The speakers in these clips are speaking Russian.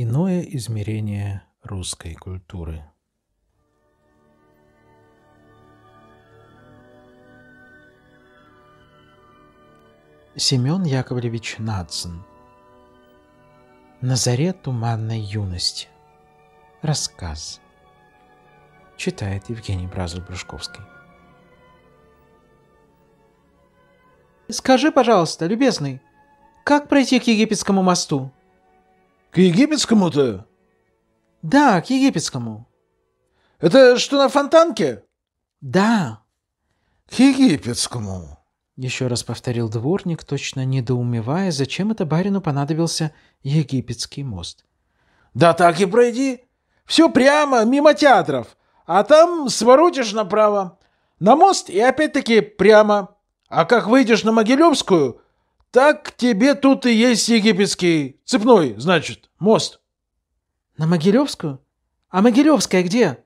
Иное измерение русской культуры. Семен Яковлевич Надсон. «На заре туманной юности» Рассказ Читает Евгений Бразов-Брюшковский «Скажи, пожалуйста, любезный, как пройти к египетскому мосту?» К египетскому-то? Да, к египетскому. Это что на фонтанке? Да. К египетскому. Еще раз повторил дворник, точно недоумевая, зачем это барину понадобился египетский мост. Да так и пройди. Все прямо, мимо театров. А там своротишь направо. На мост и опять-таки прямо. А как выйдешь на Могилевскую, так тебе тут и есть египетский цепной, значит, мост. На Могилевскую? А Могилевская где?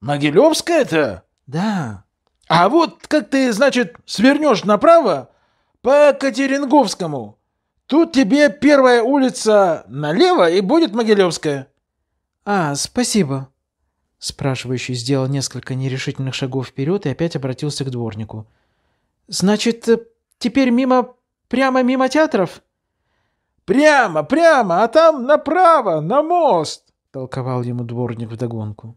Могилевская-то? Да. А вот как ты, значит, свернешь направо по Катеринговскому. Тут тебе первая улица налево и будет Могилевская. А, спасибо. Спрашивающий сделал несколько нерешительных шагов вперед и опять обратился к дворнику. «Значит, теперь мимо Прямо мимо театров? Прямо, прямо, а там направо, на мост, толковал ему дворник вдогонку.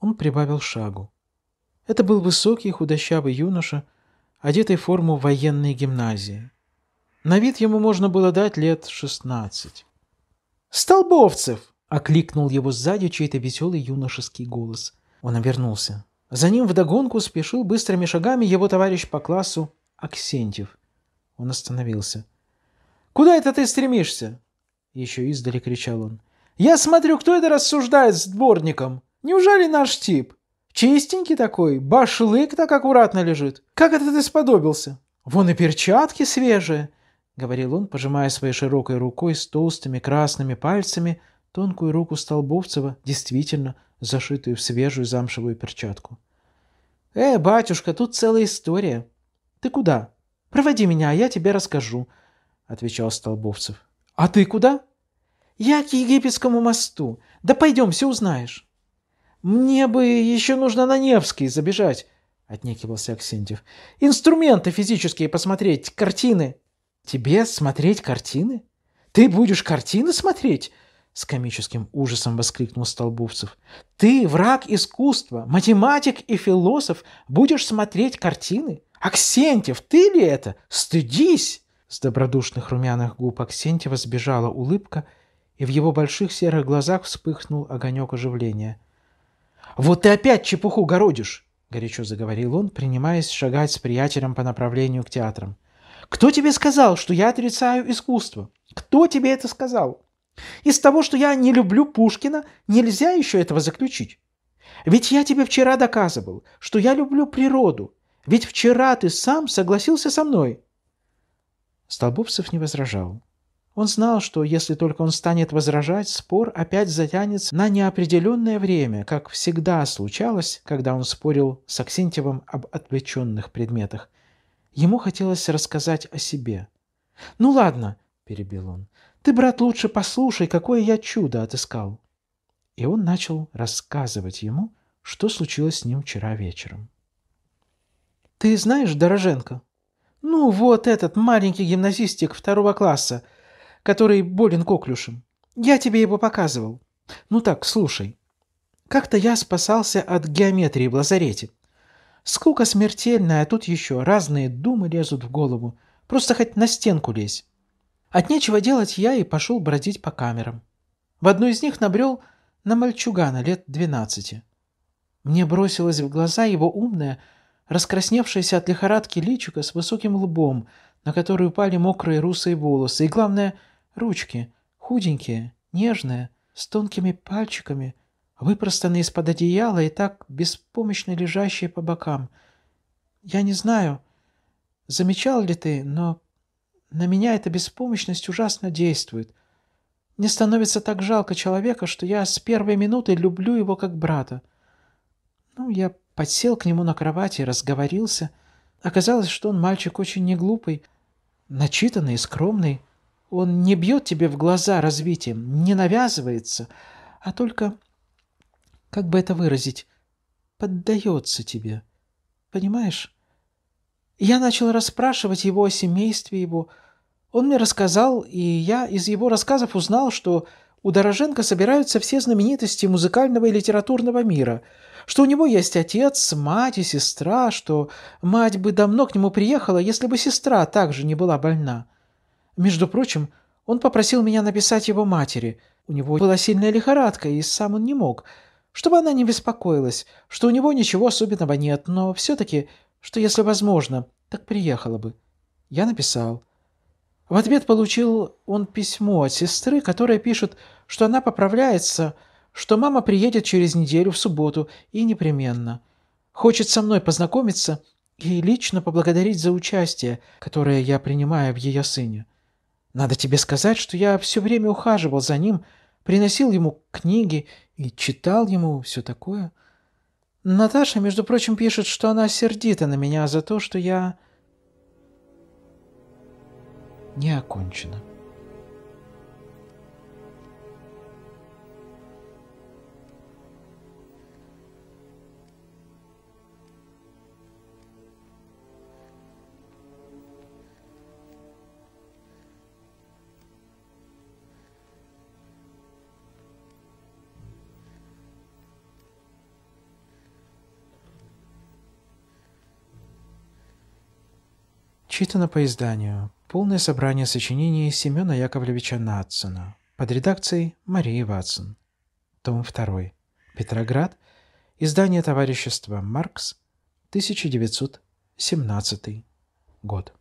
Он прибавил шагу. Это был высокий худощавый юноша, одетый в форму военной гимназии. На вид ему можно было дать лет шестнадцать. «Столбовцев!» — окликнул его сзади чей-то веселый юношеский голос. Он обернулся. За ним вдогонку спешил быстрыми шагами его товарищ по классу Аксентьев. Он остановился. «Куда это ты стремишься?» Еще издали кричал он. «Я смотрю, кто это рассуждает с дворником? Неужели наш тип? Чистенький такой, башлык так аккуратно лежит. Как это ты сподобился? Вон и перчатки свежие!» Говорил он, пожимая своей широкой рукой с толстыми красными пальцами тонкую руку Столбовцева, действительно зашитую в свежую замшевую перчатку. «Э, батюшка, тут целая история. Ты куда?» Проводи меня, а я тебе расскажу», — отвечал Столбовцев. «А ты куда?» «Я к Египетскому мосту. Да пойдем, все узнаешь». «Мне бы еще нужно на Невский забежать», — отнекивался Аксентьев. «Инструменты физические посмотреть, картины». «Тебе смотреть картины? Ты будешь картины смотреть?» С комическим ужасом воскликнул Столбовцев. «Ты, враг искусства, математик и философ, будешь смотреть картины? «Аксентьев, ты ли это? Стыдись!» С добродушных румяных губ Аксентьева сбежала улыбка, и в его больших серых глазах вспыхнул огонек оживления. «Вот ты опять чепуху городишь!» — горячо заговорил он, принимаясь шагать с приятелем по направлению к театрам. «Кто тебе сказал, что я отрицаю искусство? Кто тебе это сказал? Из того, что я не люблю Пушкина, нельзя еще этого заключить. Ведь я тебе вчера доказывал, что я люблю природу, ведь вчера ты сам согласился со мной. Столбовцев не возражал. Он знал, что если только он станет возражать, спор опять затянется на неопределенное время, как всегда случалось, когда он спорил с Аксентьевым об отвлеченных предметах. Ему хотелось рассказать о себе. «Ну ладно», — перебил он, — «ты, брат, лучше послушай, какое я чудо отыскал». И он начал рассказывать ему, что случилось с ним вчера вечером. Ты знаешь Дороженко? Ну, вот этот маленький гимназистик второго класса, который болен коклюшем. Я тебе его показывал. Ну так, слушай. Как-то я спасался от геометрии в лазарете. Скука смертельная, а тут еще разные думы лезут в голову. Просто хоть на стенку лезь. От нечего делать я и пошел бродить по камерам. В одну из них набрел на мальчугана лет двенадцати. Мне бросилось в глаза его умное раскрасневшаяся от лихорадки личика с высоким лбом, на который упали мокрые русые волосы, и, главное, ручки, худенькие, нежные, с тонкими пальчиками, выпростанные из-под одеяла и так беспомощно лежащие по бокам. Я не знаю, замечал ли ты, но на меня эта беспомощность ужасно действует. Мне становится так жалко человека, что я с первой минуты люблю его как брата. Ну, я Подсел к нему на кровати, разговорился. Оказалось, что он мальчик очень неглупый, начитанный, скромный. Он не бьет тебе в глаза развитием, не навязывается, а только, как бы это выразить, поддается тебе. Понимаешь? Я начал расспрашивать его о семействе его. Он мне рассказал, и я из его рассказов узнал, что у Дороженко собираются все знаменитости музыкального и литературного мира, что у него есть отец, мать и сестра, что мать бы давно к нему приехала, если бы сестра также не была больна. Между прочим, он попросил меня написать его матери. У него была сильная лихорадка, и сам он не мог. Чтобы она не беспокоилась, что у него ничего особенного нет, но все-таки, что если возможно, так приехала бы. Я написал. В ответ получил он письмо от сестры, которая пишет, что она поправляется, что мама приедет через неделю в субботу и непременно. Хочет со мной познакомиться и лично поблагодарить за участие, которое я принимаю в ее сыне. Надо тебе сказать, что я все время ухаживал за ним, приносил ему книги и читал ему все такое. Наташа, между прочим, пишет, что она сердита на меня за то, что я не окончена. Читано по изданию Полное собрание сочинений Семена Яковлевича Натсона под редакцией Марии Ватсон. Том 2. Петроград. Издание товарищества «Маркс», 1917 год.